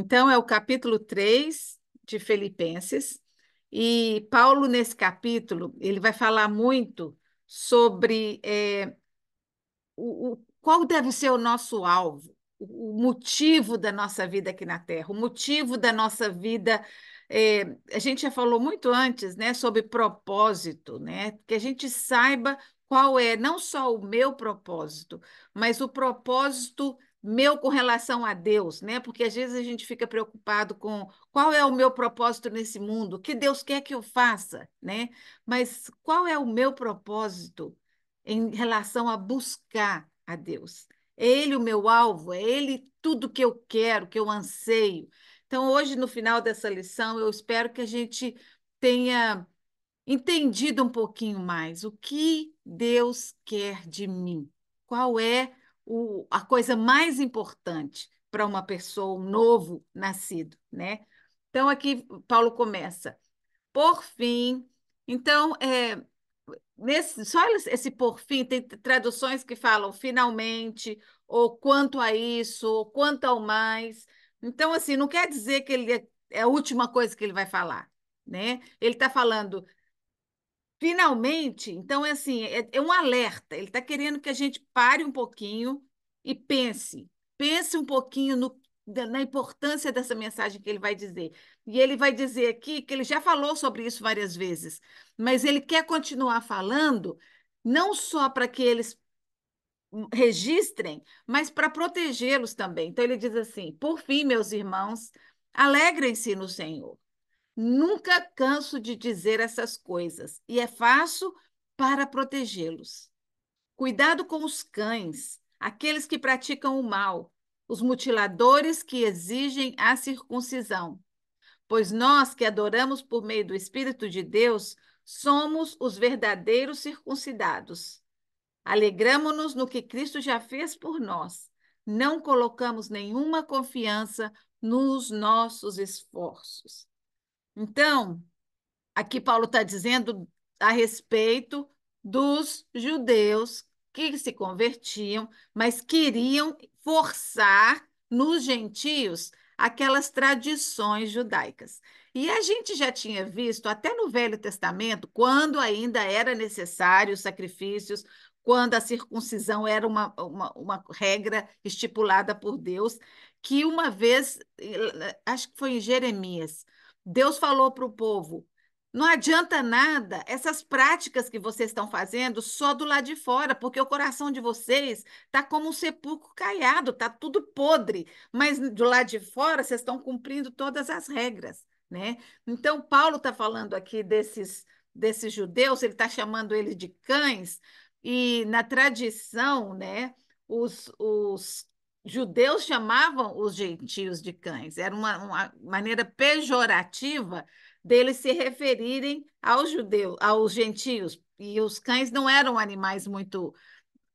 Então, é o capítulo 3 de Filipenses, e Paulo, nesse capítulo, ele vai falar muito sobre é, o, o, qual deve ser o nosso alvo, o, o motivo da nossa vida aqui na Terra, o motivo da nossa vida é, a gente já falou muito antes, né, sobre propósito, né, que a gente saiba qual é não só o meu propósito, mas o propósito meu com relação a Deus, né? Porque às vezes a gente fica preocupado com qual é o meu propósito nesse mundo, o que Deus quer que eu faça, né? Mas qual é o meu propósito em relação a buscar a Deus? É Ele o meu alvo, é Ele tudo que eu quero, que eu anseio. Então, hoje, no final dessa lição, eu espero que a gente tenha entendido um pouquinho mais o que Deus quer de mim, qual é o, a coisa mais importante para uma pessoa, um novo nascido, né? Então, aqui Paulo começa. Por fim, então, é, nesse, só esse por fim, tem traduções que falam finalmente, ou quanto a isso, ou quanto ao mais. Então, assim, não quer dizer que ele é, é a última coisa que ele vai falar, né? Ele está falando Finalmente, então, é assim, é, é um alerta. Ele está querendo que a gente pare um pouquinho e pense. Pense um pouquinho no, na importância dessa mensagem que ele vai dizer. E ele vai dizer aqui que ele já falou sobre isso várias vezes, mas ele quer continuar falando, não só para que eles registrem, mas para protegê-los também. Então ele diz assim: Por fim, meus irmãos, alegrem-se no Senhor. Nunca canso de dizer essas coisas e é fácil para protegê-los. Cuidado com os cães, aqueles que praticam o mal, os mutiladores que exigem a circuncisão. Pois nós que adoramos por meio do Espírito de Deus, somos os verdadeiros circuncidados. Alegramo-nos no que Cristo já fez por nós. Não colocamos nenhuma confiança nos nossos esforços. Então, aqui Paulo está dizendo a respeito dos judeus que se convertiam, mas queriam forçar nos gentios aquelas tradições judaicas. E a gente já tinha visto, até no Velho Testamento, quando ainda era necessário os sacrifícios, quando a circuncisão era uma, uma, uma regra estipulada por Deus, que uma vez, eh, acho que foi em Jeremias, Deus falou para o povo: não adianta nada essas práticas que vocês estão fazendo só do lado de fora, porque o coração de vocês está como um sepulcro caiado, está tudo podre, mas do lado de fora vocês estão cumprindo todas as regras. Né? Então, Paulo está falando aqui desses, desses judeus, ele está chamando eles de cães, e na tradição, né, os, os judeus chamavam os gentios de cães, era uma, uma maneira pejorativa deles se referirem aos judeus, aos gentios, e os cães não eram animais muito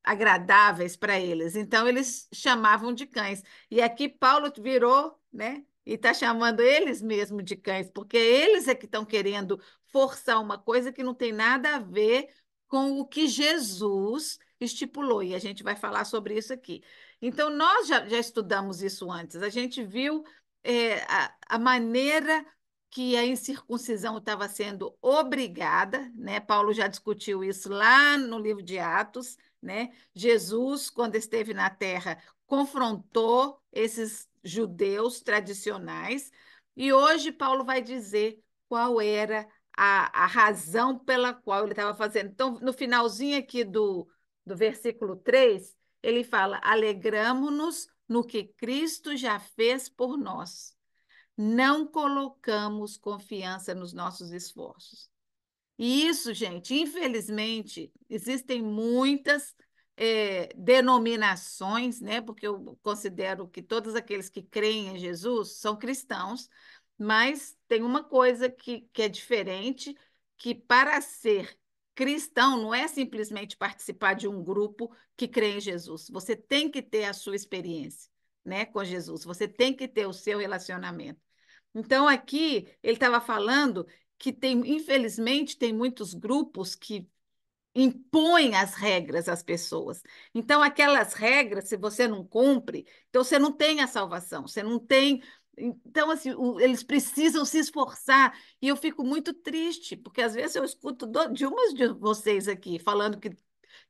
agradáveis para eles, então eles chamavam de cães. E aqui Paulo virou, né, e está chamando eles mesmo de cães, porque eles é que estão querendo forçar uma coisa que não tem nada a ver com o que Jesus estipulou, e a gente vai falar sobre isso aqui. Então, nós já, já estudamos isso antes, a gente viu é, a, a maneira que a incircuncisão estava sendo obrigada, né? Paulo já discutiu isso lá no livro de Atos, né? Jesus, quando esteve na terra, confrontou esses judeus tradicionais, e hoje Paulo vai dizer qual era a, a razão pela qual ele estava fazendo. Então, no finalzinho aqui do, do versículo 3, ele fala: alegramo-nos no que Cristo já fez por nós. Não colocamos confiança nos nossos esforços. E isso, gente, infelizmente, existem muitas é, denominações, né? Porque eu considero que todos aqueles que creem em Jesus são cristãos, mas tem uma coisa que, que é diferente, que para ser Cristão não é simplesmente participar de um grupo que crê em Jesus. Você tem que ter a sua experiência, né, com Jesus. Você tem que ter o seu relacionamento. Então aqui ele estava falando que tem, infelizmente, tem muitos grupos que impõem as regras às pessoas. Então aquelas regras, se você não cumpre, então você não tem a salvação, você não tem então, assim, o, eles precisam se esforçar. E eu fico muito triste, porque às vezes eu escuto do, de umas de vocês aqui falando que,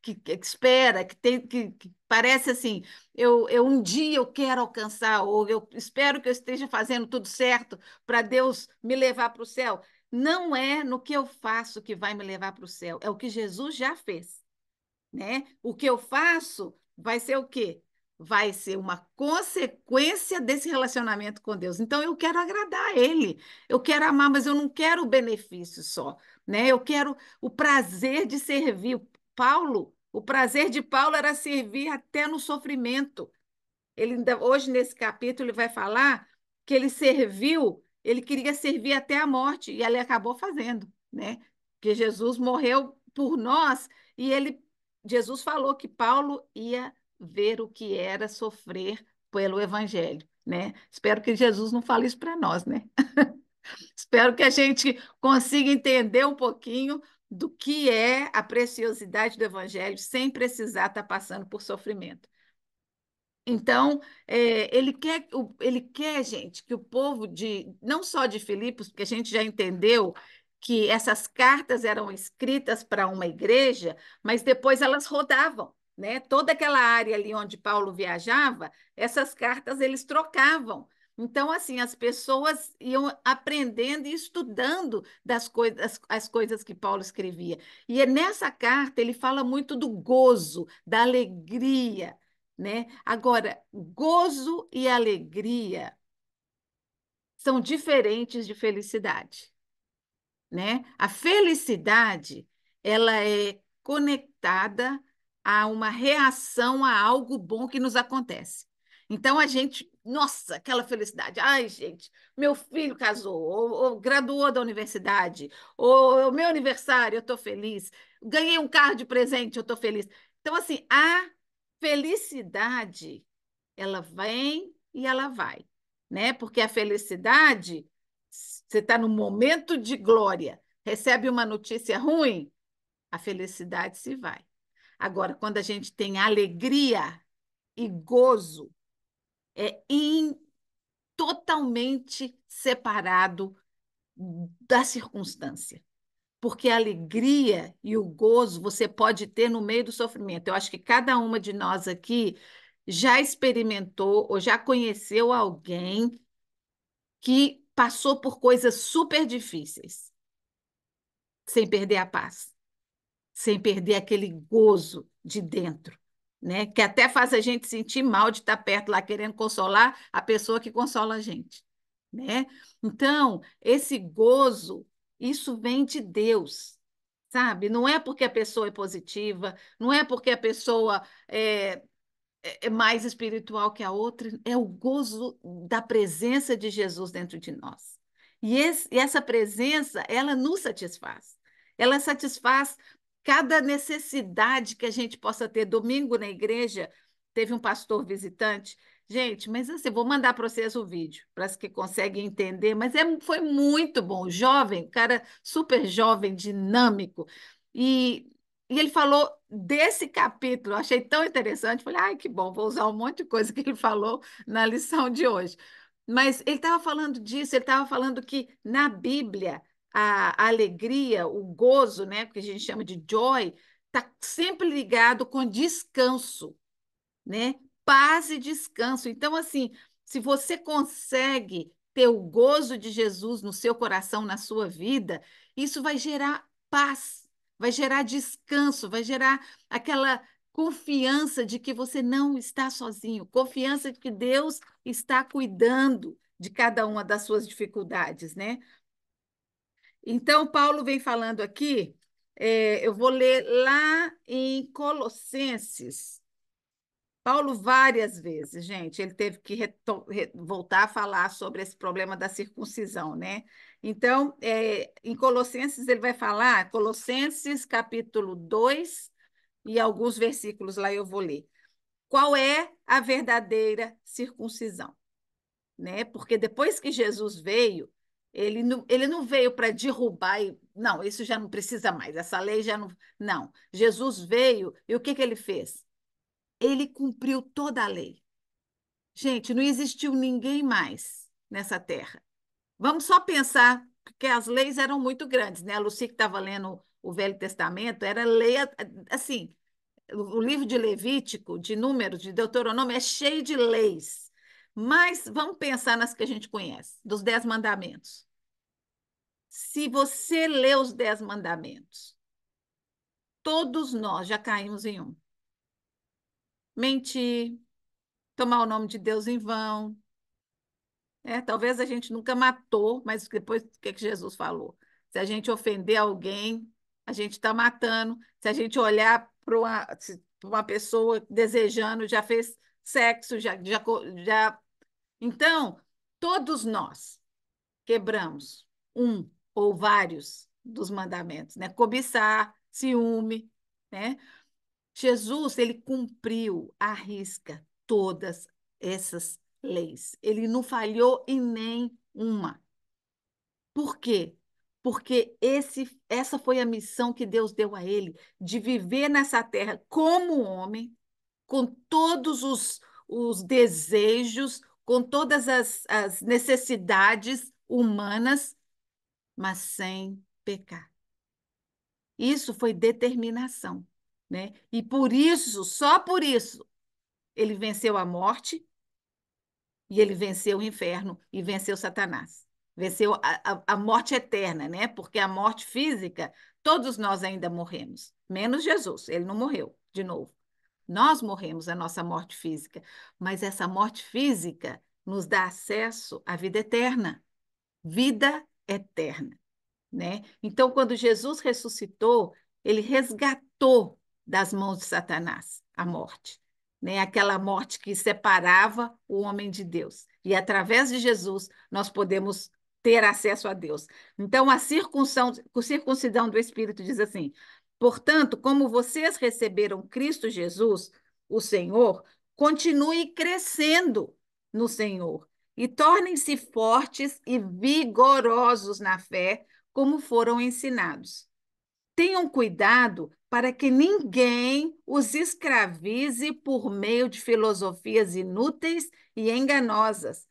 que, que espera, que tem que, que, parece assim, eu, eu um dia eu quero alcançar, ou eu espero que eu esteja fazendo tudo certo para Deus me levar para o céu. Não é no que eu faço que vai me levar para o céu, é o que Jesus já fez. Né? O que eu faço vai ser o quê? vai ser uma consequência desse relacionamento com Deus. Então eu quero agradar ele, eu quero amar, mas eu não quero o benefício só, né? Eu quero o prazer de servir. Paulo, o prazer de Paulo era servir até no sofrimento. Ele ainda, hoje nesse capítulo ele vai falar que ele serviu, ele queria servir até a morte e ele acabou fazendo, né? Que Jesus morreu por nós e ele Jesus falou que Paulo ia ver o que era sofrer pelo Evangelho, né? Espero que Jesus não fale isso para nós, né? Espero que a gente consiga entender um pouquinho do que é a preciosidade do Evangelho sem precisar estar tá passando por sofrimento. Então, é, ele, quer, ele quer, gente, que o povo de, não só de Filipos, porque a gente já entendeu que essas cartas eram escritas para uma igreja, mas depois elas rodavam né? Toda aquela área ali onde Paulo viajava, essas cartas eles trocavam. Então, assim, as pessoas iam aprendendo e estudando das coisas, as, coisas que Paulo escrevia. E é nessa carta ele fala muito do gozo, da alegria, né? Agora, gozo e alegria são diferentes de felicidade, né? A felicidade, ela é conectada a uma reação a algo bom que nos acontece. Então a gente, nossa, aquela felicidade. Ai, gente, meu filho casou, ou, ou graduou da universidade, ou o meu aniversário, eu estou feliz. Ganhei um carro de presente, eu estou feliz. Então, assim, a felicidade, ela vem e ela vai, né? Porque a felicidade, você está no momento de glória, recebe uma notícia ruim, a felicidade se vai. Agora, quando a gente tem alegria e gozo, é in, totalmente separado da circunstância. Porque a alegria e o gozo você pode ter no meio do sofrimento. Eu acho que cada uma de nós aqui já experimentou ou já conheceu alguém que passou por coisas super difíceis, sem perder a paz sem perder aquele gozo de dentro, né? Que até faz a gente sentir mal de estar perto lá querendo consolar a pessoa que consola a gente, né? Então, esse gozo, isso vem de Deus. Sabe? Não é porque a pessoa é positiva, não é porque a pessoa eh, é, é mais espiritual que a outra, é o gozo da presença de Jesus dentro de nós. E, esse, e essa presença, ela nos satisfaz. Ela satisfaz cada necessidade que a gente possa ter. Domingo na igreja, teve um pastor visitante. Gente, mas assim, vou mandar para vocês o vídeo, para as que conseguem entender, mas é, foi muito bom. Jovem, cara super jovem, dinâmico. E, e ele falou desse capítulo, eu achei tão interessante. Falei, ai, que bom, vou usar um monte de coisa que ele falou na lição de hoje. Mas ele estava falando disso, ele estava falando que na Bíblia a, alegria, o gozo, né, que a gente chama de joy, está sempre ligado com descanso, né? Paz e descanso. Então, assim, se você consegue ter o gozo de Jesus no seu coração, na sua vida, isso vai gerar paz, vai gerar descanso, vai gerar aquela confiança de que você não está sozinho, confiança de que Deus está cuidando de cada uma das suas dificuldades, né? Então, Paulo vem falando aqui, é, eu vou ler lá em Colossenses. Paulo, várias vezes, gente, ele teve que voltar a falar sobre esse problema da circuncisão, né? Então, é, em Colossenses, ele vai falar, Colossenses capítulo 2, e alguns versículos lá eu vou ler. Qual é a verdadeira circuncisão? Né? Porque depois que Jesus veio, ele não, ele não veio para derrubar e. Não, isso já não precisa mais, essa lei já não. Não. Jesus veio e o que, que ele fez? Ele cumpriu toda a lei. Gente, não existiu ninguém mais nessa terra. Vamos só pensar, porque as leis eram muito grandes, né? A Lucy que estava tá lendo o Velho Testamento, era lei, assim, o livro de Levítico, de Números, de Deuteronômio, é cheio de leis. Mas vamos pensar nas que a gente conhece, dos Dez Mandamentos. Se você lê os Dez Mandamentos, todos nós já caímos em um. Mentir, tomar o nome de Deus em vão. É, talvez a gente nunca matou, mas depois o que, é que Jesus falou? Se a gente ofender alguém, a gente está matando. Se a gente olhar para uma, uma, pessoa desejando, já fez sexo, já, já, já então, todos nós quebramos um ou vários dos mandamentos, né? Cobiçar, ciúme, né? Jesus, ele cumpriu à risca todas essas leis. Ele não falhou em nem uma. Por quê? Porque esse, essa foi a missão que Deus deu a ele, de viver nessa terra como homem, com todos os, os desejos, com todas as, as necessidades humanas, mas sem pecar. Isso foi determinação, né? E por isso, só por isso, ele venceu a morte e ele venceu o inferno e venceu Satanás. Venceu a, a, a morte eterna, né? Porque a morte física, todos nós ainda morremos, menos Jesus, ele não morreu de novo. Nós morremos a é nossa morte física, mas essa morte física nos dá acesso à vida eterna. Vida eterna, né? Então, quando Jesus ressuscitou, ele resgatou das mãos de Satanás a morte, né? Aquela morte que separava o homem de Deus. E através de Jesus nós podemos ter acesso a Deus. Então, a circuncisão do Espírito diz assim: Portanto, como vocês receberam Cristo Jesus, o Senhor, continue crescendo no Senhor e tornem-se fortes e vigorosos na fé, como foram ensinados. Tenham cuidado para que ninguém os escravize por meio de filosofias inúteis e enganosas,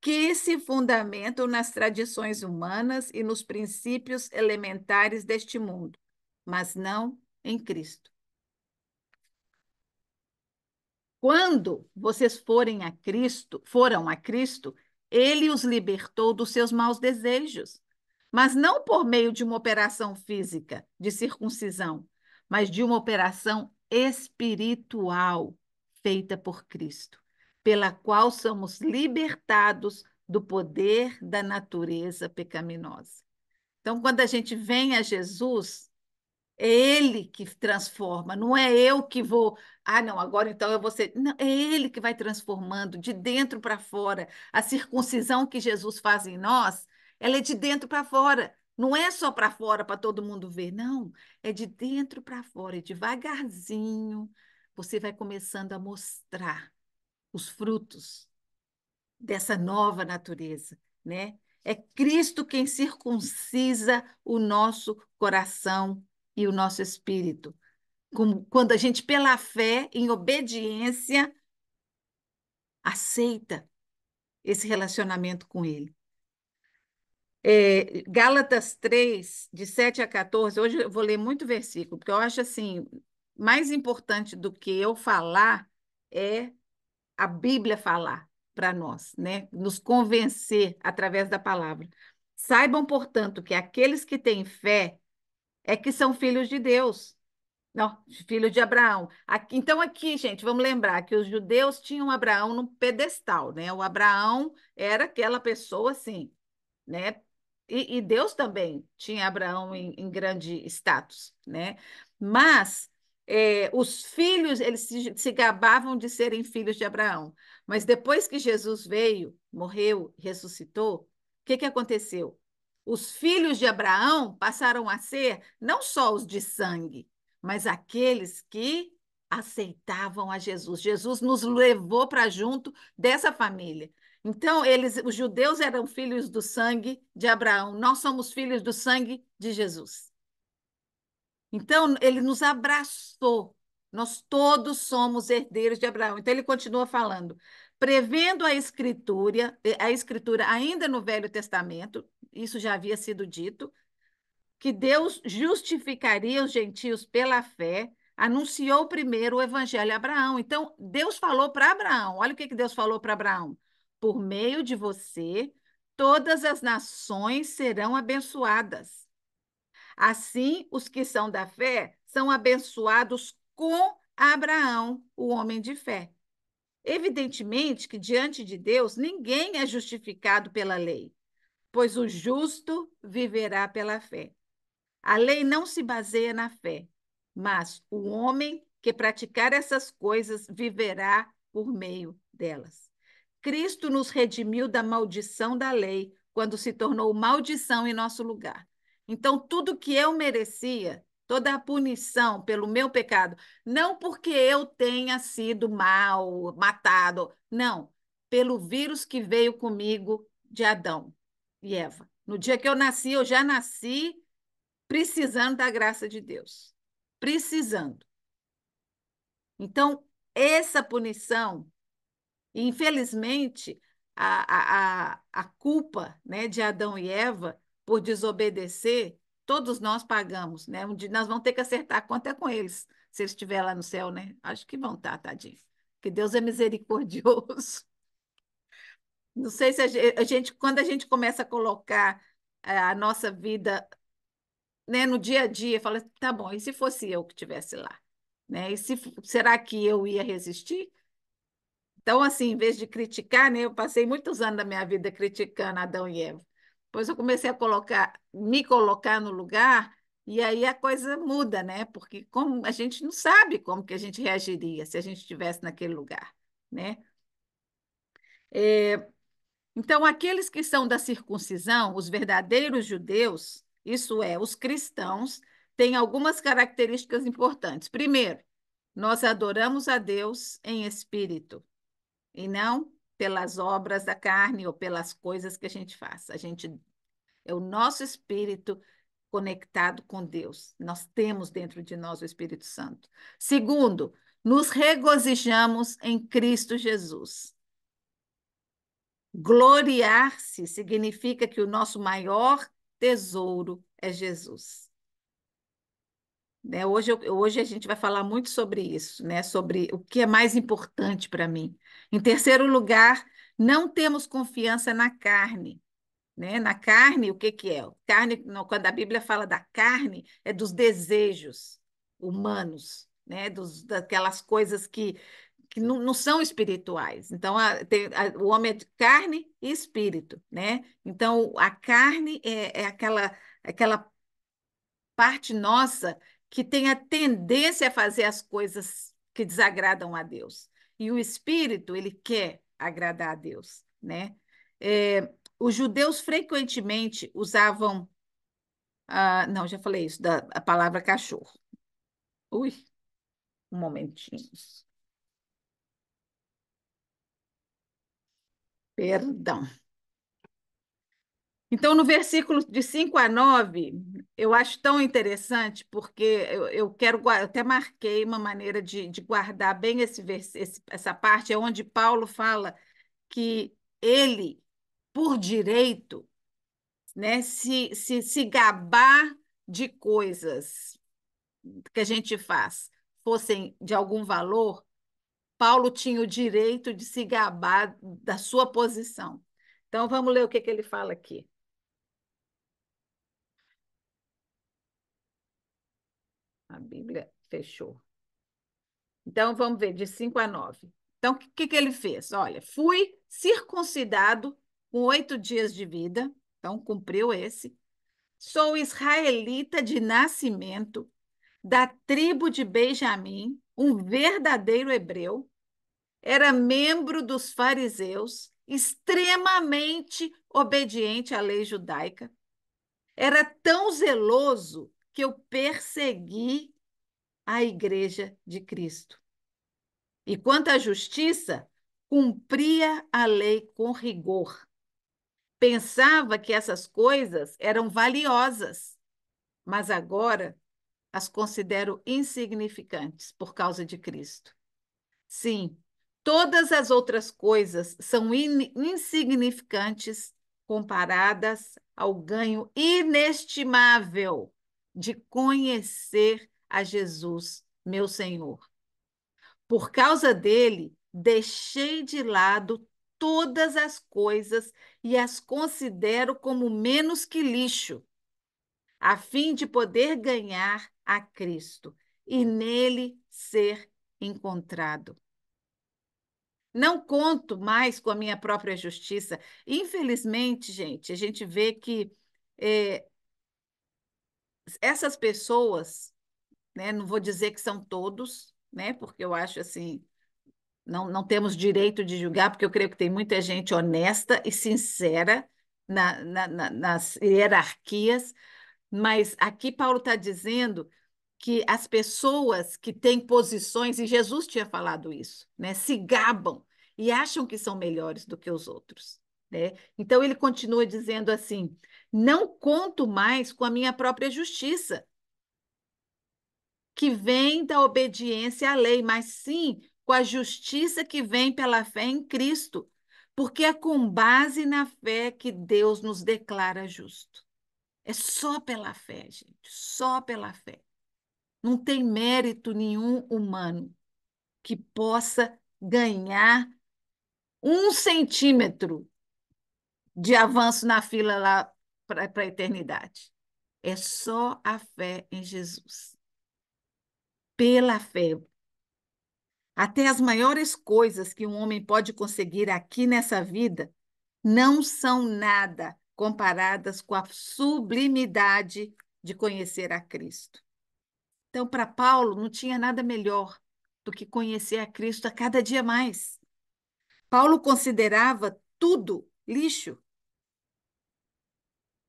que se fundamentam nas tradições humanas e nos princípios elementares deste mundo mas não em Cristo. Quando vocês forem a Cristo, foram a Cristo, ele os libertou dos seus maus desejos, mas não por meio de uma operação física, de circuncisão, mas de uma operação espiritual feita por Cristo, pela qual somos libertados do poder da natureza pecaminosa. Então, quando a gente vem a Jesus, é ele que transforma, não é eu que vou. Ah, não, agora então eu vou ser. Não, é ele que vai transformando de dentro para fora. A circuncisão que Jesus faz em nós, ela é de dentro para fora. Não é só para fora para todo mundo ver, não. É de dentro para fora, e devagarzinho. Você vai começando a mostrar os frutos dessa nova natureza, né? É Cristo quem circuncisa o nosso coração e o nosso espírito. Como quando a gente, pela fé, em obediência, aceita esse relacionamento com Ele. É, Gálatas 3, de 7 a 14, hoje eu vou ler muito versículo, porque eu acho assim, mais importante do que eu falar é a Bíblia falar para nós, né? Nos convencer através da palavra. Saibam, portanto, que aqueles que têm fé é que são filhos de Deus. Não, filho de Abraão. Aqui, então, aqui, gente, vamos lembrar que os judeus tinham Abraão no pedestal, né? O Abraão era aquela pessoa assim, né? E, e Deus também tinha Abraão em, em grande status, né? Mas é, os filhos, eles se, se gabavam de serem filhos de Abraão. Mas depois que Jesus veio, morreu, ressuscitou, o que, que aconteceu? os filhos de Abraão passaram a ser não só os de sangue, mas aqueles que aceitavam a Jesus. Jesus nos levou para junto dessa família. Então, eles, os judeus eram filhos do sangue de Abraão, nós somos filhos do sangue de Jesus. Então, ele nos abraçou, nós todos somos herdeiros de Abraão. Então, ele continua falando, prevendo a escritura, a escritura ainda no Velho Testamento, isso já havia sido dito, que Deus justificaria os gentios pela fé, anunciou primeiro o evangelho a Abraão. Então, Deus falou para Abraão: olha o que, que Deus falou para Abraão. Por meio de você, todas as nações serão abençoadas. Assim, os que são da fé são abençoados com Abraão, o homem de fé. Evidentemente que diante de Deus ninguém é justificado pela lei, pois o justo viverá pela fé. A lei não se baseia na fé, mas o homem que praticar essas coisas viverá por meio delas. Cristo nos redimiu da maldição da lei quando se tornou maldição em nosso lugar. Então, tudo que eu merecia, toda a punição pelo meu pecado, não porque eu tenha sido mal, matado, não, pelo vírus que veio comigo de Adão e Eva. No dia que eu nasci, eu já nasci precisando da graça de Deus. Precisando. Então, essa punição, infelizmente, a, a, a culpa né, de Adão e Eva por desobedecer, todos nós pagamos. Né? Um dia nós vamos ter que acertar a conta com eles, se eles estiverem lá no céu, né? Acho que vão estar, tá, tadinho. Que Deus é misericordioso. Não sei se a gente, quando a gente começa a colocar eh, a nossa vida né, no dia a dia, fala, tá bom, e se fosse eu que estivesse lá? Né? E se, será que eu ia resistir? Então, assim, em vez de criticar, né, eu passei muitos anos da minha vida criticando Adão e Eva. Depois eu comecei a colocar, me colocar no lugar, e aí a coisa muda, né? Porque como a gente não sabe como que a gente reagiria se a gente estivesse naquele lugar, né? É, então, aqueles que são da circuncisão, os verdadeiros judeus, isso é, os cristãos, têm algumas características importantes. Primeiro, nós adoramos a Deus em espírito e não pelas obras da carne ou pelas coisas que a gente faz. A gente é o nosso espírito conectado com Deus. Nós temos dentro de nós o Espírito Santo. Segundo, nos regozijamos em Cristo Jesus. Gloriar-se significa que o nosso maior tesouro é Jesus. Né? Hoje, eu, hoje a gente vai falar muito sobre isso, né? sobre o que é mais importante para mim. Em terceiro lugar, não temos confiança na carne. Né? Na carne, o que, que é? Carne, quando a Bíblia fala da carne, é dos desejos humanos, né? dos, daquelas coisas que que não, não são espirituais. Então, a, tem, a, o homem é de carne e espírito, né? Então, a carne é, é aquela, aquela parte nossa que tem a tendência a fazer as coisas que desagradam a Deus. E o espírito, ele quer agradar a Deus, né? É, os judeus frequentemente usavam. Ah, não, já falei isso, da a palavra cachorro. Ui, um momentinho. Perdão. Então, no versículo de 5 a 9, eu acho tão interessante, porque eu, eu quero, eu até marquei uma maneira de, de guardar bem esse, esse, essa parte, é onde Paulo fala que ele, por direito, né, se, se, se gabar de coisas que a gente faz fossem de algum valor, Paulo tinha o direito de se gabar da sua posição. Então, vamos ler o que, que ele fala aqui. A Bíblia fechou. Então, vamos ver, de 5 a 9. Então, o que, que ele fez? Olha, fui circuncidado com oito dias de vida, então cumpriu esse. Sou israelita de nascimento, da tribo de Benjamim, um verdadeiro hebreu, era membro dos fariseus, extremamente obediente à lei judaica. Era tão zeloso que eu persegui a igreja de Cristo. E quanto à justiça, cumpria a lei com rigor. Pensava que essas coisas eram valiosas, mas agora as considero insignificantes por causa de Cristo. Sim, todas as outras coisas são in insignificantes comparadas ao ganho inestimável de conhecer a Jesus, meu Senhor. Por causa dele, deixei de lado todas as coisas e as considero como menos que lixo, a fim de poder ganhar a Cristo e nele ser encontrado. Não conto mais com a minha própria justiça. Infelizmente, gente, a gente vê que é, essas pessoas, né, não vou dizer que são todos, né, porque eu acho assim, não, não temos direito de julgar, porque eu creio que tem muita gente honesta e sincera na, na, na, nas hierarquias, mas aqui Paulo está dizendo que as pessoas que têm posições, e Jesus tinha falado isso, né, se gabam e acham que são melhores do que os outros. Né? Então ele continua dizendo assim: não conto mais com a minha própria justiça, que vem da obediência à lei, mas sim com a justiça que vem pela fé em Cristo, porque é com base na fé que Deus nos declara justo. É só pela fé, gente, só pela fé. Não tem mérito nenhum humano que possa ganhar um centímetro de avanço na fila lá para a eternidade. É só a fé em Jesus. Pela fé. Até as maiores coisas que um homem pode conseguir aqui nessa vida não são nada comparadas com a sublimidade de conhecer a Cristo. Então, para Paulo, não tinha nada melhor do que conhecer a Cristo a cada dia mais. Paulo considerava tudo lixo.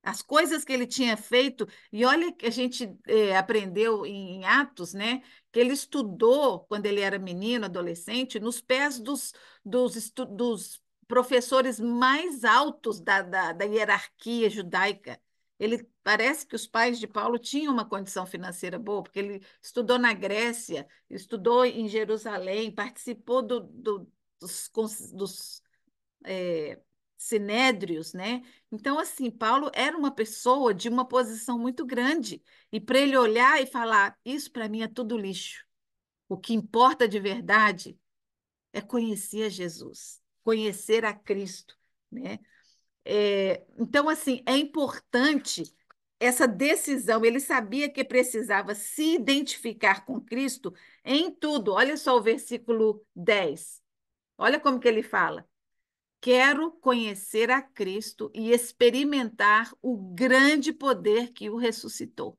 As coisas que ele tinha feito, e olha que a gente é, aprendeu em, em Atos, né? Que ele estudou quando ele era menino, adolescente, nos pés dos, dos, dos professores mais altos da, da, da hierarquia judaica. Ele parece que os pais de Paulo tinham uma condição financeira boa, porque ele estudou na Grécia, estudou em Jerusalém, participou do, do, dos, dos é, sinédrios, né? Então, assim, Paulo era uma pessoa de uma posição muito grande, e para ele olhar e falar: Isso para mim é tudo lixo. O que importa de verdade é conhecer Jesus conhecer a Cristo, né? É, então, assim, é importante essa decisão. Ele sabia que precisava se identificar com Cristo em tudo. Olha só o versículo 10. Olha como que ele fala. Quero conhecer a Cristo e experimentar o grande poder que o ressuscitou.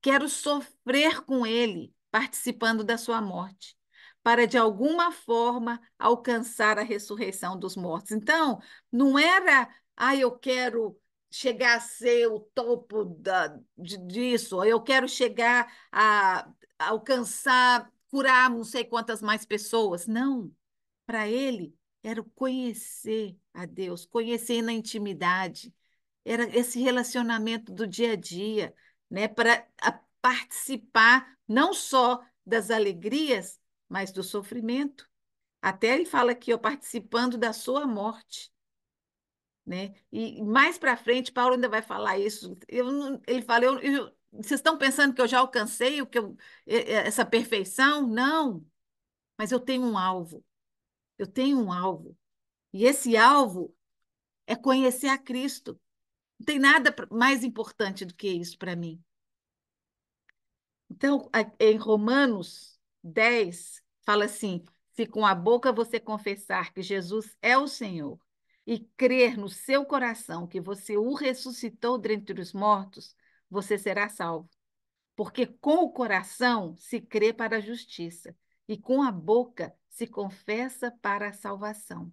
Quero sofrer com ele, participando da sua morte para de alguma forma alcançar a ressurreição dos mortos. Então, não era, ah, eu quero chegar a ser o topo da, de, disso, ou eu quero chegar a, a alcançar, curar não sei quantas mais pessoas. Não. Para ele, era conhecer a Deus, conhecer na intimidade. Era esse relacionamento do dia a dia, né? Para participar não só das alegrias, mas do sofrimento. Até ele fala aqui, ó, participando da sua morte. Né? E mais para frente, Paulo ainda vai falar isso. Eu, ele fala, eu, eu, vocês estão pensando que eu já alcancei o que eu, essa perfeição? Não, mas eu tenho um alvo. Eu tenho um alvo. E esse alvo é conhecer a Cristo. Não tem nada mais importante do que isso para mim. Então, em Romanos 10 fala assim: se com a boca você confessar que Jesus é o Senhor e crer no seu coração que você o ressuscitou dentre os mortos, você será salvo. Porque com o coração se crê para a justiça e com a boca se confessa para a salvação.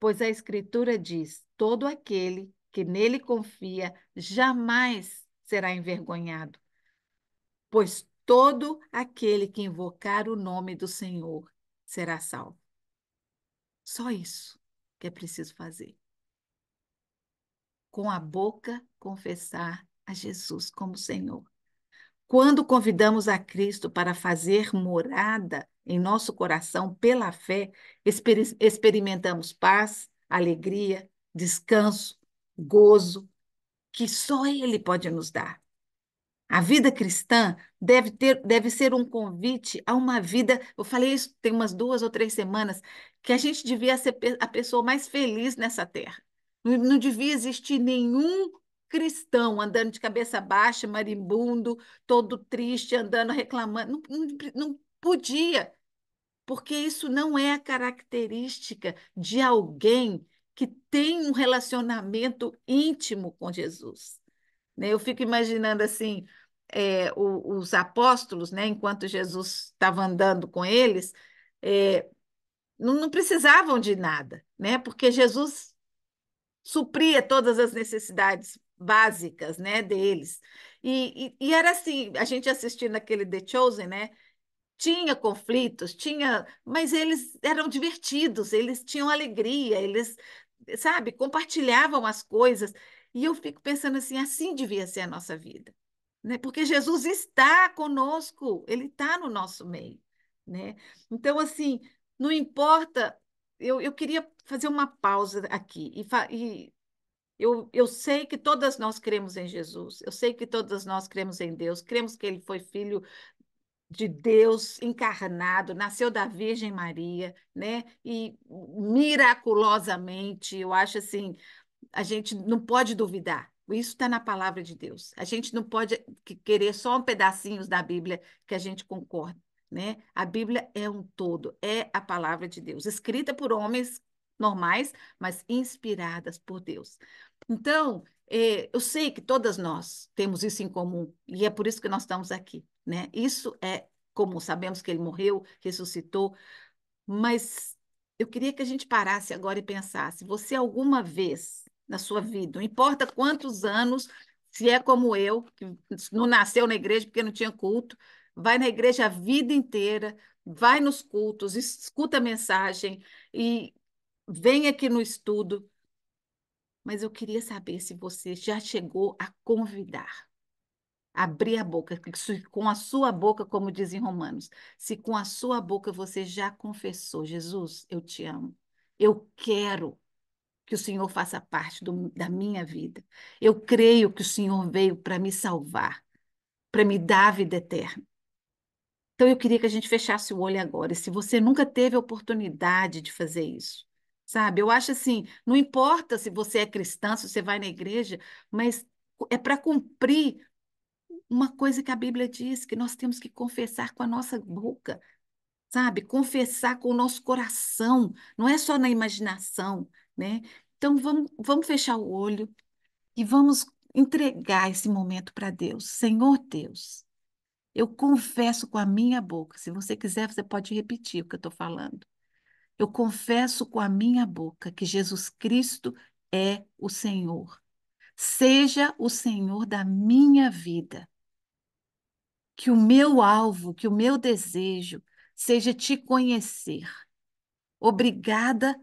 Pois a Escritura diz: todo aquele que nele confia jamais será envergonhado. Pois Todo aquele que invocar o nome do Senhor será salvo. Só isso que é preciso fazer. Com a boca, confessar a Jesus como Senhor. Quando convidamos a Cristo para fazer morada em nosso coração pela fé, exper experimentamos paz, alegria, descanso, gozo, que só Ele pode nos dar. A vida cristã deve, ter, deve ser um convite a uma vida. Eu falei isso tem umas duas ou três semanas, que a gente devia ser a pessoa mais feliz nessa terra. Não, não devia existir nenhum cristão andando de cabeça baixa, marimbundo, todo triste, andando reclamando. Não, não, não podia, porque isso não é a característica de alguém que tem um relacionamento íntimo com Jesus. Né? Eu fico imaginando assim, é, o, os apóstolos, né, enquanto Jesus estava andando com eles, é, não, não, precisavam de nada, né, porque Jesus supria todas as necessidades básicas né, deles. E, e, e era assim, a gente assistindo aquele The Chosen, né, tinha conflitos, tinha, mas eles eram divertidos, eles tinham alegria, eles, sabe, compartilhavam as coisas. E eu fico pensando assim, assim devia ser a nossa vida, né? Porque Jesus está conosco, ele está no nosso meio, né? Então, assim, não importa, eu, eu queria fazer uma pausa aqui e, e eu, eu, sei que todas nós cremos em Jesus, eu sei que todas nós cremos em Deus, cremos que ele foi filho de Deus encarnado, nasceu da Virgem Maria, né? E miraculosamente, eu acho assim, a gente não pode duvidar. Isso está na palavra de Deus. A gente não pode querer só um pedacinhos da Bíblia que a gente concorda. Né? A Bíblia é um todo, é a palavra de Deus, escrita por homens normais, mas inspiradas por Deus. Então, eh, eu sei que todas nós temos isso em comum e é por isso que nós estamos aqui, né? Isso é comum. Sabemos que ele morreu, ressuscitou, mas eu queria que a gente parasse agora e pensasse: você alguma vez na sua vida. Não importa quantos anos, se é como eu, que não nasceu na igreja porque não tinha culto, vai na igreja a vida inteira, vai nos cultos, escuta a mensagem e vem aqui no estudo. Mas eu queria saber se você já chegou a convidar, abrir a boca, com a sua boca, como dizem Romanos, se com a sua boca você já confessou, Jesus, eu te amo, eu quero que o Senhor faça parte do, da minha vida. Eu creio que o Senhor veio para me salvar, para me dar a vida eterna. Então eu queria que a gente fechasse o olho agora. E se você nunca teve a oportunidade de fazer isso, sabe? Eu acho assim, não importa se você é cristã, se você vai na igreja, mas é para cumprir uma coisa que a Bíblia diz que nós temos que confessar com a nossa boca, sabe? Confessar com o nosso coração, não é só na imaginação, né? Então vamos, vamos fechar o olho e vamos entregar esse momento para Deus. Senhor Deus, eu confesso com a minha boca. Se você quiser, você pode repetir o que eu estou falando. Eu confesso com a minha boca que Jesus Cristo é o Senhor. Seja o Senhor da minha vida. Que o meu alvo, que o meu desejo seja te conhecer. Obrigada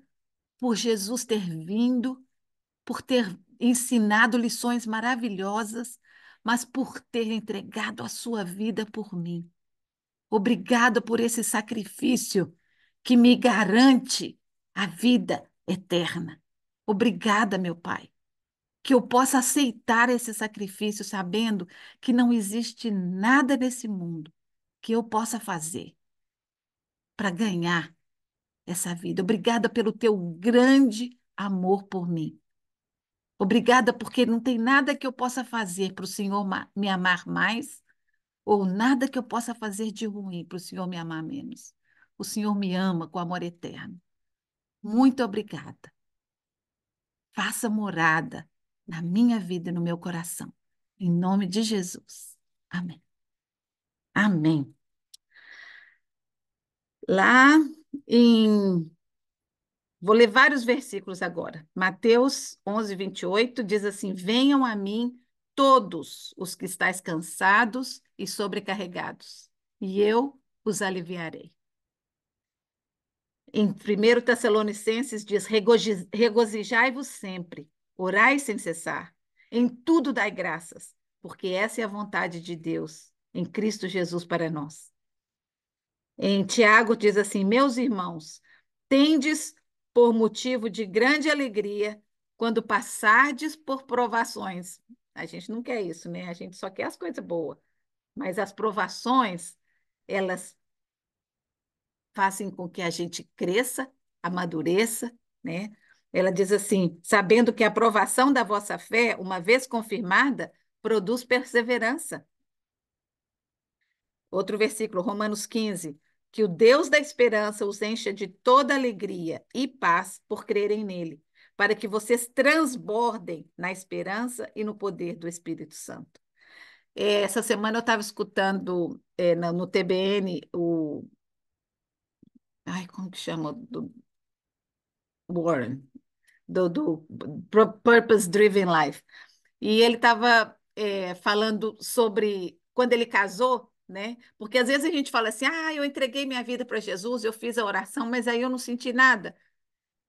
por Jesus ter vindo, por ter ensinado lições maravilhosas, mas por ter entregado a sua vida por mim. Obrigada por esse sacrifício que me garante a vida eterna. Obrigada, meu Pai, que eu possa aceitar esse sacrifício sabendo que não existe nada nesse mundo que eu possa fazer para ganhar essa vida. Obrigada pelo teu grande amor por mim. Obrigada porque não tem nada que eu possa fazer para o Senhor me amar mais ou nada que eu possa fazer de ruim para o Senhor me amar menos. O Senhor me ama com amor eterno. Muito obrigada. Faça morada na minha vida e no meu coração. Em nome de Jesus. Amém. Amém. Lá em. Vou ler vários versículos agora. Mateus 11, 28 diz assim: Venham a mim todos os que estáis cansados e sobrecarregados, e eu os aliviarei. Em 1 Tessalonicenses diz: Regozijai-vos sempre, orai sem cessar, em tudo dai graças, porque essa é a vontade de Deus em Cristo Jesus para nós. Em Tiago diz assim: Meus irmãos, tendes por motivo de grande alegria quando passardes por provações. A gente não quer isso, né? A gente só quer as coisas boas. Mas as provações, elas fazem com que a gente cresça, amadureça, né? Ela diz assim: sabendo que a provação da vossa fé, uma vez confirmada, produz perseverança. Outro versículo, Romanos 15. Que o Deus da esperança os encha de toda alegria e paz por crerem nele, para que vocês transbordem na esperança e no poder do Espírito Santo. É, essa semana eu estava escutando é, no, no TBN o. Ai, como que chama? Do... Warren, do, do Purpose Driven Life. E ele estava é, falando sobre quando ele casou, né? Porque às vezes a gente fala assim: "Ah, eu entreguei minha vida para Jesus, eu fiz a oração, mas aí eu não senti nada".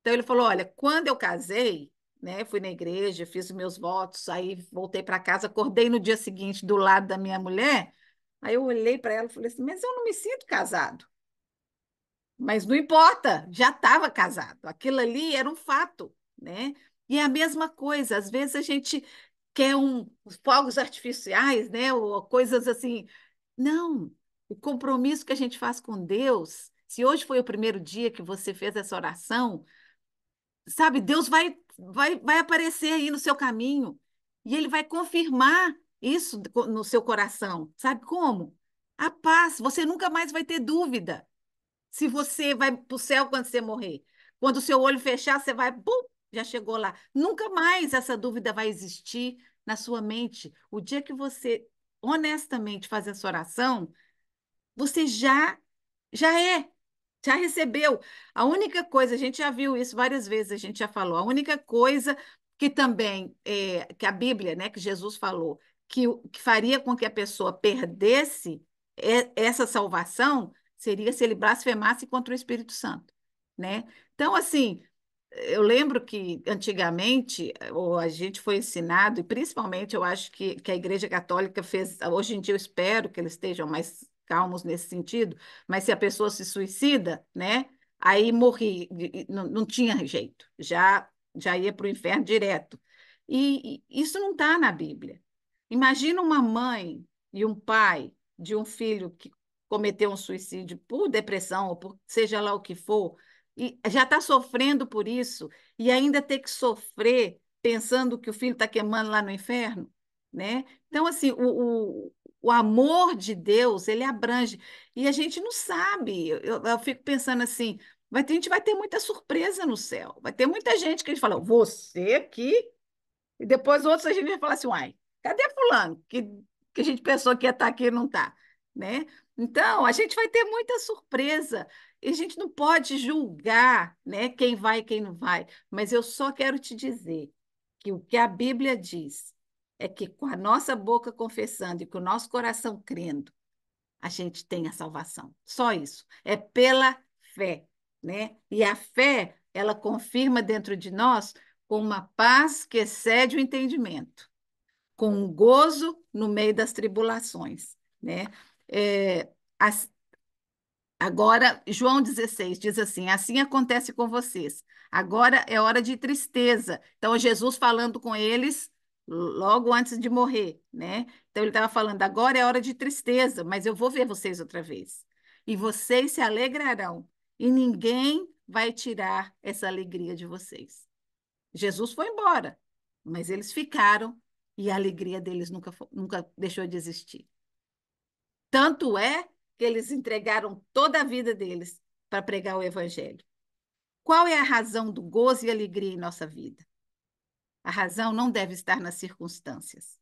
Então ele falou: "Olha, quando eu casei, né, fui na igreja, fiz os meus votos, aí voltei para casa, acordei no dia seguinte do lado da minha mulher, aí eu olhei para ela e falei assim: "Mas eu não me sinto casado". Mas não importa, já estava casado. Aquilo ali era um fato, né? E é a mesma coisa, às vezes a gente quer um, fogos artificiais, né? Ou coisas assim não. O compromisso que a gente faz com Deus, se hoje foi o primeiro dia que você fez essa oração, sabe, Deus vai, vai, vai aparecer aí no seu caminho e ele vai confirmar isso no seu coração. Sabe como? A paz, você nunca mais vai ter dúvida se você vai para o céu quando você morrer. Quando o seu olho fechar, você vai, bum, já chegou lá. Nunca mais essa dúvida vai existir na sua mente. O dia que você honestamente fazer essa oração, você já já é, já recebeu. A única coisa, a gente já viu isso várias vezes, a gente já falou, a única coisa que também é, que a Bíblia, né, que Jesus falou, que, que faria com que a pessoa perdesse essa salvação seria se ele blasfemasse contra o Espírito Santo, né? Então, assim, eu lembro que antigamente eh, ou a gente foi ensinado, e principalmente eu acho que, que a Igreja Católica fez, hoje em dia eu espero que eles estejam mais calmos nesse sentido, mas se a pessoa se suicida, né, aí morri, não, não tinha jeito, já, já ia para o inferno direto. E, e isso não está na Bíblia. Imagina uma mãe e um pai de um filho que cometeu um suicídio por depressão ou por seja lá o que for, e já está sofrendo por isso e ainda ter que sofrer pensando que o filho está queimando lá no inferno, né? Então, assim, o, o, o, amor de Deus, ele abrange. E a gente não sabe. Eu, eu fico pensando assim, vai ter, a gente vai ter muita surpresa no céu. Vai ter muita gente que a gente fala, você aqui? E depois outros a gente vai falar assim, uai, cadê fulano? Que, que a gente pensou que ia estar tá aqui e não está, né? Então, a gente vai ter muita surpresa a gente não pode julgar né, quem vai e quem não vai, mas eu só quero te dizer que o que a Bíblia diz é que com a nossa boca confessando e com o nosso coração crendo, a gente tem a salvação. Só isso. É pela fé, né? E a fé, ela confirma dentro de nós com uma paz que excede o entendimento, com um gozo no meio das tribulações, né? É, as, Agora, João 16 diz assim: Assim acontece com vocês. Agora é hora de tristeza. Então, Jesus falando com eles logo antes de morrer, né? Então, ele estava falando: Agora é hora de tristeza, mas eu vou ver vocês outra vez. E vocês se alegrarão, e ninguém vai tirar essa alegria de vocês. Jesus foi embora, mas eles ficaram e a alegria deles nunca, nunca deixou de existir. Tanto é que eles entregaram toda a vida deles para pregar o Evangelho. Qual é a razão do gozo e alegria em nossa vida? A razão não deve estar nas circunstâncias.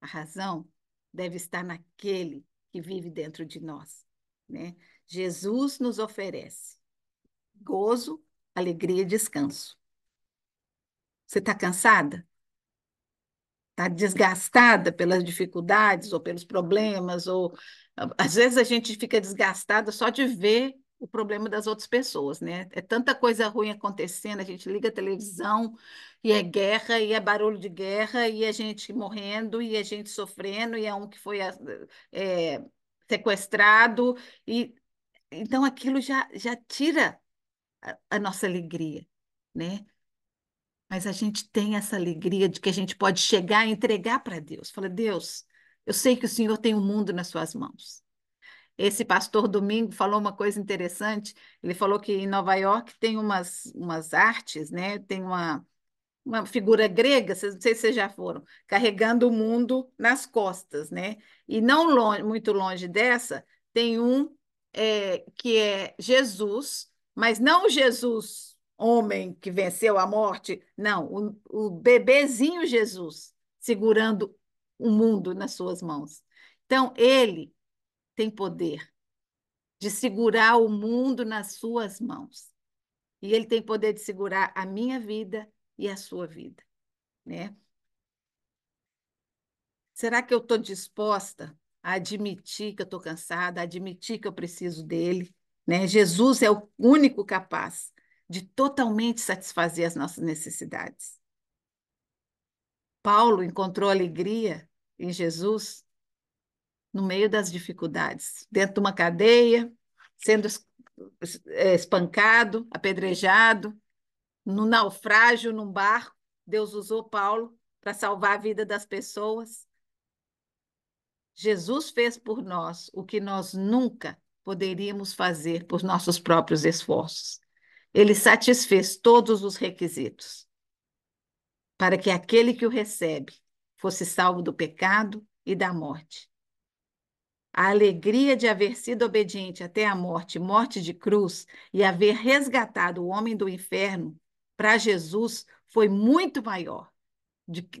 A razão deve estar naquele que vive dentro de nós. Né? Jesus nos oferece gozo, alegria e descanso. Você está cansada? Está desgastada pelas dificuldades, ou pelos problemas, ou às vezes a gente fica desgastada só de ver o problema das outras pessoas, né? É tanta coisa ruim acontecendo, a gente liga a televisão e é guerra, e é barulho de guerra, e a gente morrendo, e a gente sofrendo, e é um que foi eh, é, sequestrado, e então aquilo já, já tira a, a nossa alegria, né? Mas a gente tem essa alegria de que a gente pode chegar e entregar para Deus. Fala, Deus, eu sei que o Senhor tem o mundo nas suas mãos. Esse pastor domingo falou uma coisa interessante. Ele falou que em Nova York tem umas, umas artes, né? Tem uma, uma figura grega, não sei se vocês já foram, carregando o mundo nas costas, né? E não longe, muito longe dessa, tem um é, que é Jesus, mas não Jesus homem que venceu a morte, não, o, o bebezinho Jesus segurando o mundo nas suas mãos. Então, ele tem poder de segurar o mundo nas suas mãos. E ele tem poder de segurar a minha vida e a sua vida, né? Será que eu estou disposta a admitir que eu estou cansada, a admitir que eu preciso dele? Né? Jesus é o único capaz de totalmente satisfazer as nossas necessidades. Paulo encontrou alegria em Jesus no meio das dificuldades, dentro de uma cadeia, sendo é, espancado, apedrejado, no naufrágio, num barco. Deus usou Paulo para salvar a vida das pessoas. Jesus fez por nós o que nós nunca poderíamos fazer por nossos próprios esforços. Ele satisfez todos os requisitos para que aquele que o recebe fosse salvo do pecado e da morte. A alegria de haver sido obediente até a morte, morte de cruz, e haver resgatado o homem do inferno, para Jesus foi muito maior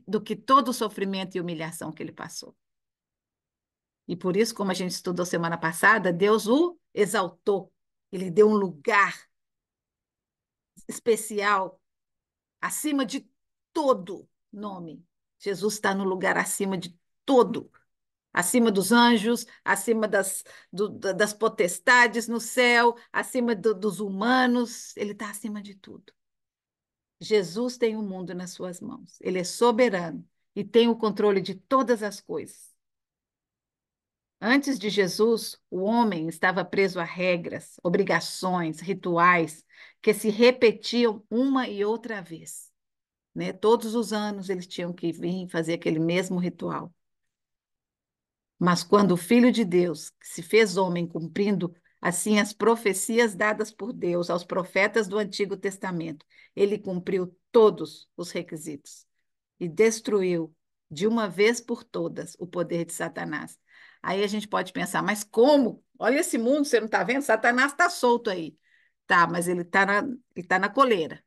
do que todo o sofrimento e humilhação que ele passou. E por isso, como a gente estudou semana passada, Deus o exaltou. Ele deu um lugar especial acima de todo nome Jesus está no lugar acima de todo, acima dos anjos, acima das, do, das potestades no céu, acima do, dos humanos, ele está acima de tudo. Jesus tem o mundo nas suas mãos, ele é soberano e tem o controle de todas as coisas. Antes de Jesus, o homem estava preso a regras, obrigações, rituais que se repetiam uma e outra vez. Né? Todos os anos eles tinham que vir fazer aquele mesmo ritual. Mas quando o Filho de Deus, se fez homem cumprindo assim as profecias dadas por Deus aos profetas do Antigo Testamento, ele cumpriu todos os requisitos e destruiu de uma vez por todas o poder de Satanás. Aí a gente pode pensar, mas como? Olha esse mundo, você não está vendo? Satanás está solto aí. Tá, mas ele está na, ele tá na coleira.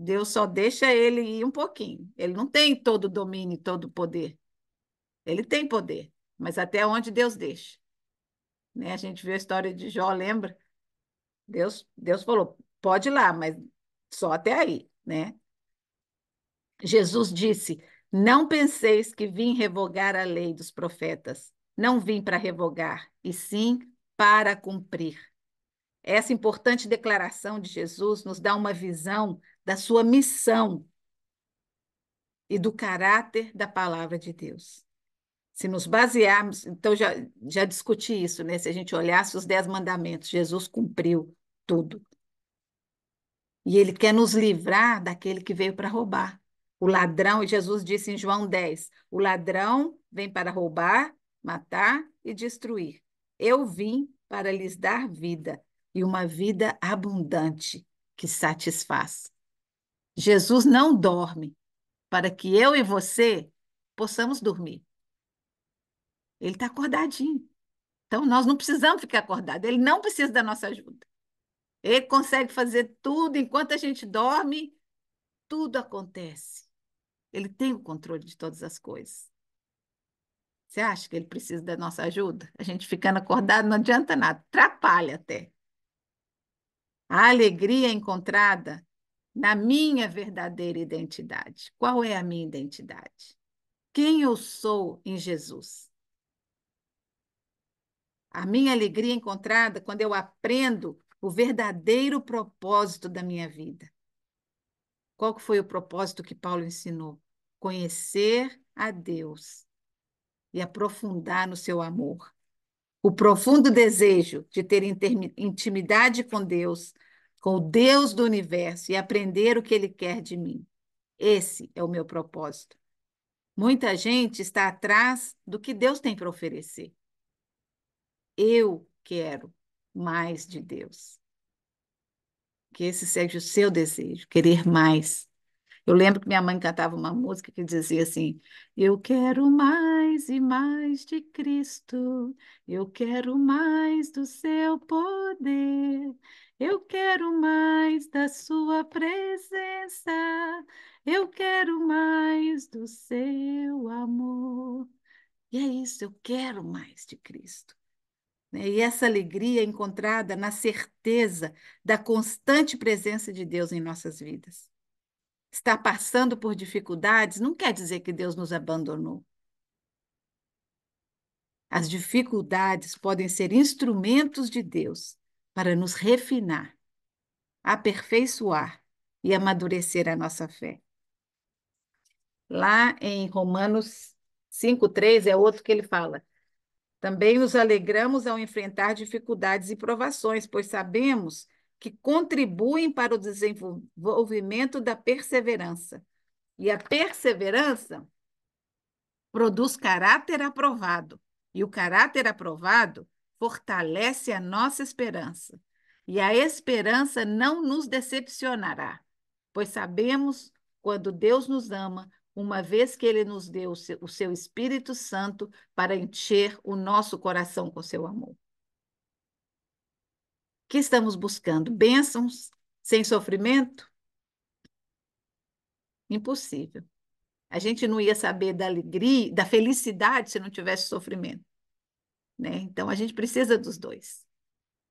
Deus só deixa ele ir um pouquinho. Ele não tem todo o domínio, todo o poder. Ele tem poder, mas até onde Deus deixa. Né? A gente viu a história de Jó, lembra? Deus, Deus falou: pode ir lá, mas só até aí. Né? Jesus disse: Não penseis que vim revogar a lei dos profetas. Não vim para revogar, e sim para cumprir. Essa importante declaração de Jesus nos dá uma visão da sua missão e do caráter da palavra de Deus. Se nos basearmos, então já, já discuti isso, né? Se a gente olhasse os dez mandamentos, Jesus cumpriu tudo. E ele quer nos livrar daquele que veio para roubar. O ladrão, e Jesus disse em João 10: o ladrão vem para roubar, matar e destruir. Eu vim para lhes dar vida e uma vida abundante que satisfaz. Jesus não dorme para que eu e você possamos dormir. Ele está acordadinho. Então, nós não precisamos ficar acordados. Ele não precisa da nossa ajuda. Ele consegue fazer tudo. Enquanto a gente dorme, tudo acontece. Ele tem o controle de todas as coisas. Você acha que ele precisa da nossa ajuda? A gente ficando acordado não adianta nada, atrapalha até. A alegria encontrada na minha verdadeira identidade. Qual é a minha identidade? Quem eu sou em Jesus? A minha alegria encontrada quando eu aprendo o verdadeiro propósito da minha vida. Qual foi o propósito que Paulo ensinou? Conhecer a Deus e aprofundar no seu amor o profundo desejo de ter intimidade com Deus, com o Deus do universo e aprender o que Ele quer de mim. Esse é o meu propósito. Muita gente está atrás do que Deus tem para oferecer. Eu quero mais de Deus. Que esse seja o seu desejo, querer mais. Eu lembro que minha mãe cantava uma música que dizia assim: Eu quero mais mais e mais de Cristo. Eu quero mais do seu poder. Eu quero mais da sua presença. Eu quero mais do seu amor. E é isso, eu quero mais de Cristo. Né? E essa alegria encontrada na certeza da constante presença de Deus em nossas vidas. Estar passando por dificuldades não quer dizer que Deus nos abandonou. As dificuldades podem ser instrumentos de Deus para nos refinar, aperfeiçoar e amadurecer a nossa fé. Lá em Romanos 5,3 é outro que ele fala. Também nos alegramos ao enfrentar dificuldades e provações, pois sabemos que contribuem para o desenvolvimento da perseverança. E a perseverança produz caráter aprovado, e o caráter aprovado fortalece a nossa esperança. E a esperança não nos decepcionará, pois sabemos quando Deus nos ama, uma vez que ele nos deu o seu Espírito Santo para encher o nosso coração com seu amor. O Que estamos buscando bênçãos sem sofrimento? Impossível. A gente não ia saber da alegria, da felicidade se não tivesse sofrimento. Né? Então, a gente precisa dos dois,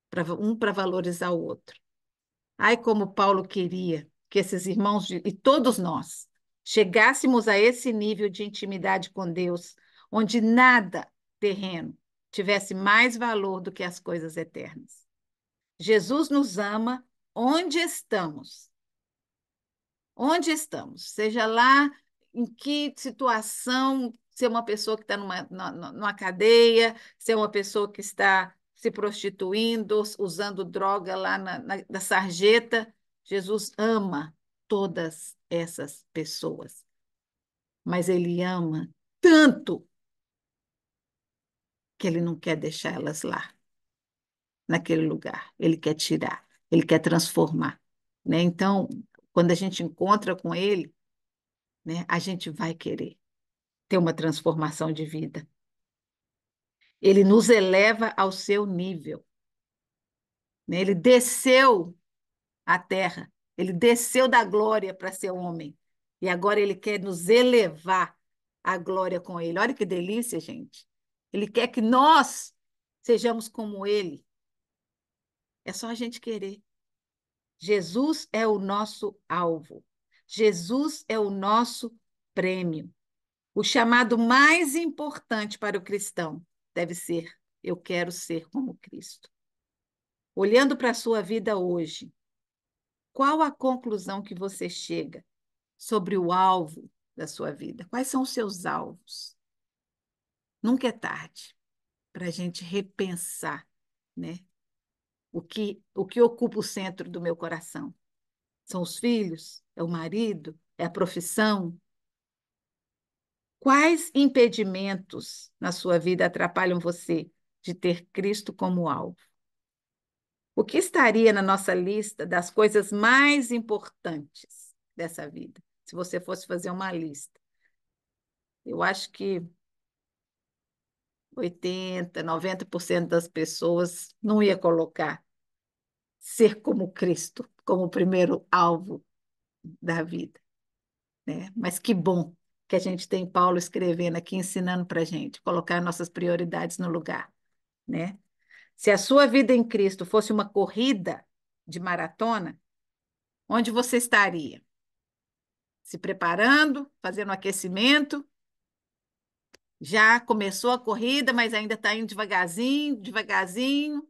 pra, um para valorizar o outro. Ai, como Paulo queria que esses irmãos de, e todos nós chegássemos a esse nível de intimidade com Deus, onde nada terreno tivesse mais valor do que as coisas eternas. Jesus nos ama onde estamos. Onde estamos, seja lá em que situação ser uma pessoa que está numa, numa, numa cadeia, ser uma pessoa que está se prostituindo, usando droga lá na, na, na sarjeta. Jesus ama todas essas pessoas. Mas ele ama tanto que ele não quer deixar elas lá, naquele lugar. Ele quer tirar, ele quer transformar. Né? Então, quando a gente encontra com ele, né, a gente vai querer ter uma transformação de vida. Ele nos eleva ao seu nível. Ele desceu à terra, ele desceu da glória para ser homem. E agora ele quer nos elevar à glória com ele. Olha que delícia, gente. Ele quer que nós sejamos como ele. É só a gente querer. Jesus é o nosso alvo. Jesus é o nosso prêmio. O chamado mais importante para o cristão deve ser: eu quero ser como Cristo. Olhando para a sua vida hoje, qual a conclusão que você chega sobre o alvo da sua vida? Quais são os seus alvos? Nunca é tarde para a gente repensar, né? O que, o que ocupa o centro do meu coração? São os filhos? É o marido? É a profissão? Quais impedimentos na sua vida atrapalham você de ter Cristo como alvo? O que estaria na nossa lista das coisas mais importantes dessa vida? Se você fosse fazer uma lista. Eu acho que 80, 90% das pessoas não ia colocar ser como Cristo como o primeiro alvo da vida. Né? Mas que bom que a gente tem Paulo escrevendo aqui, ensinando para a gente, colocar nossas prioridades no lugar, né? Se a sua vida em Cristo fosse uma corrida de maratona, onde você estaria? Se preparando, fazendo um aquecimento? Já começou a corrida, mas ainda está indo devagarzinho, devagarzinho?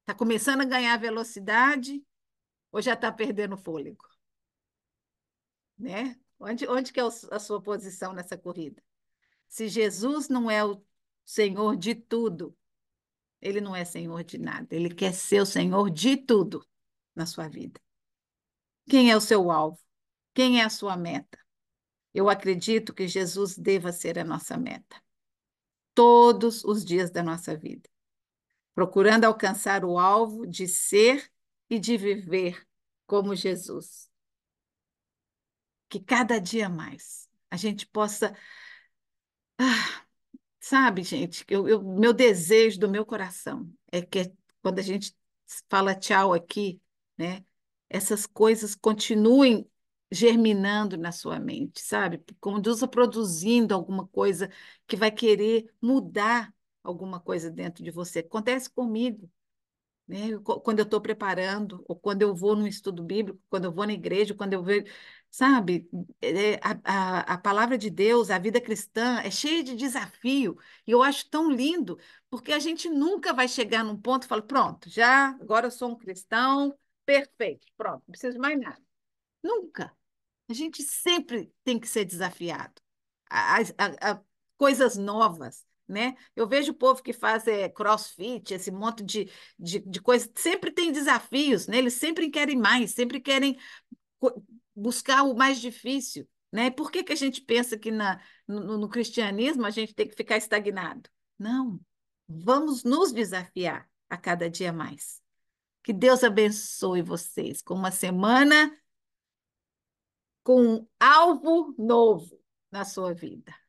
Está começando a ganhar velocidade? Ou já está perdendo fôlego? Né? Onde, onde que é a sua posição nessa corrida? Se Jesus não é o Senhor de tudo, ele não é Senhor de nada. Ele quer ser o Senhor de tudo na sua vida. Quem é o seu alvo? Quem é a sua meta? Eu acredito que Jesus deva ser a nossa meta. Todos os dias da nossa vida. Procurando alcançar o alvo de ser e de viver como Jesus que cada dia mais a gente possa. Ah, sabe, gente, eu, eu, meu desejo do meu coração é que quando a gente fala tchau aqui, né, essas coisas continuem germinando na sua mente, sabe? Conduza produzindo alguma coisa que vai querer mudar alguma coisa dentro de você. Acontece comigo, né? Quando eu estou preparando, ou quando eu vou num estudo bíblico, quando eu vou na igreja, quando eu vejo, Sabe, é, é, a, a, a, palavra de Deus, a vida cristã é cheia de desafio. E eu acho tão lindo, porque a gente nunca vai chegar num ponto e falar: pronto, já, agora eu sou um cristão perfeito, pronto, não preciso mais nada. Nunca. A gente sempre tem que ser desafiado a, a coisas novas. Né? Eu vejo o povo que faz é, crossfit, esse monte de, de, de coisa, sempre tem desafios, né? eles sempre querem mais, sempre querem buscar o mais difícil. Né? Por que, que a gente pensa que na, no, no cristianismo a gente tem que ficar estagnado? Não. Vamos nos desafiar a cada dia mais. Que Deus abençoe vocês com uma semana com um alvo novo na sua vida.